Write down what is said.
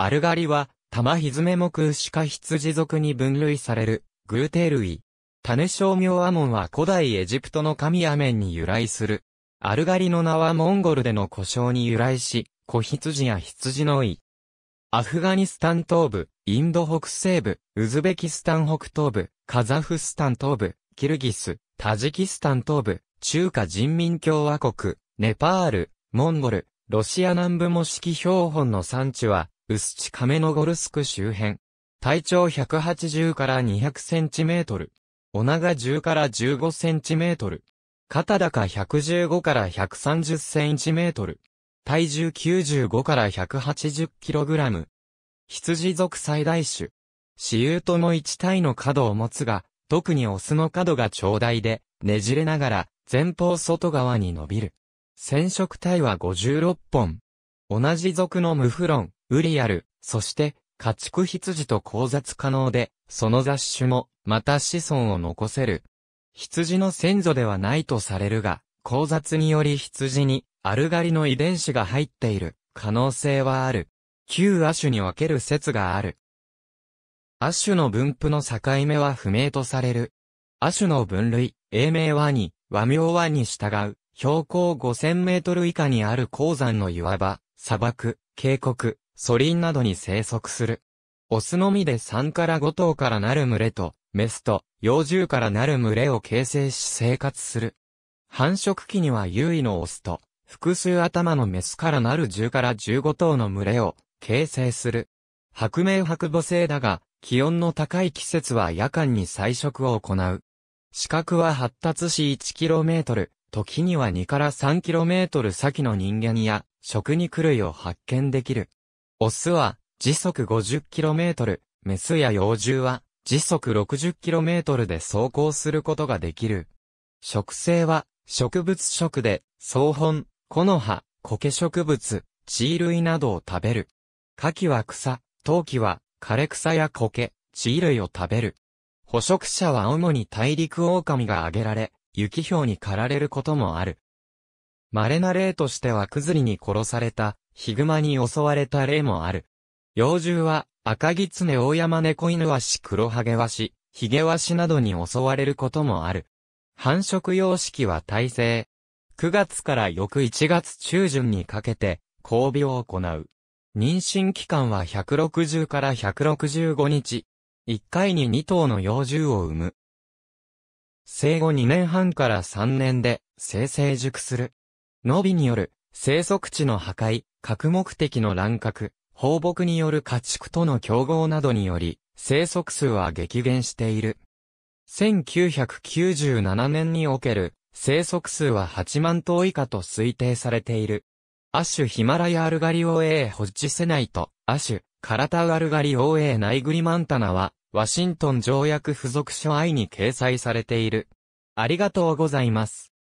アルガリは、玉ひずめ目牛か羊属に分類される、グー定類。種商名アモンは古代エジプトの神アメンに由来する。アルガリの名はモンゴルでの故障に由来し、子羊や羊の意。アフガニスタン東部、インド北西部、ウズベキスタン北東部、カザフスタン東部、キルギス、タジキスタン東部、中華人民共和国、ネパール、モンゴル、ロシア南部模式標本の産地は、ウスチカメノゴルスク周辺。体長180から200センチメートル。お長10から15センチメートル。肩高115から130センチメートル。体重95から180キログラム。羊属最大種。雌雄とも1体の角を持つが、特にオスの角が長大で、ねじれながら、前方外側に伸びる。染色体は56本。同じ属のムフロン、ウリアル、そして、家畜羊と交雑可能で、その雑種も、また子孫を残せる。羊の先祖ではないとされるが、交雑により羊に、アルガリの遺伝子が入っている、可能性はある。旧亜種に分ける説がある。亜種の分布の境目は不明とされる。亜種の分類、英名はに、和名はに従う、標高5000メートル以下にある鉱山の岩場、砂漠、渓谷、ソリンなどに生息する。オスのみで3から5頭からなる群れと、メスと幼獣からなる群れを形成し生活する。繁殖期には優位のオスと、複数頭のメスからなる10から15頭の群れを形成する。白明白母性だが、気温の高い季節は夜間に採食を行う。視覚は発達し 1km、時には2から 3km 先の人間や食肉類を発見できる。オスは時速 50km、メスや幼獣は時速 60km で走行することができる。植生は植物食で草本、木の葉、苔植物、地類などを食べる。夏季は草、陶器は枯れ草や苔、地類を食べる。捕食者は主に大陸狼が挙げられ、雪氷に狩られることもある。稀な例としてはクズリに殺されたヒグマに襲われた例もある。幼獣は、赤ギツネオオヤマネコイヌワシ黒ハゲワシ、ヒゲワシなどに襲われることもある。繁殖様式は耐性。9月から翌1月中旬にかけて、交尾を行う。妊娠期間は160から165日。1回に2頭の幼獣を産む。生後2年半から3年で、生成熟する。伸びによる、生息地の破壊、核目的の乱獲、放牧による家畜との競合などにより、生息数は激減している。1997年における生息数は8万頭以下と推定されている。アシュヒマラヤアルガリオエーホッジセナイト、アシュ、カラタウアルガリオエーナイグリマンタナは、ワシントン条約付属書 I に掲載されている。ありがとうございます。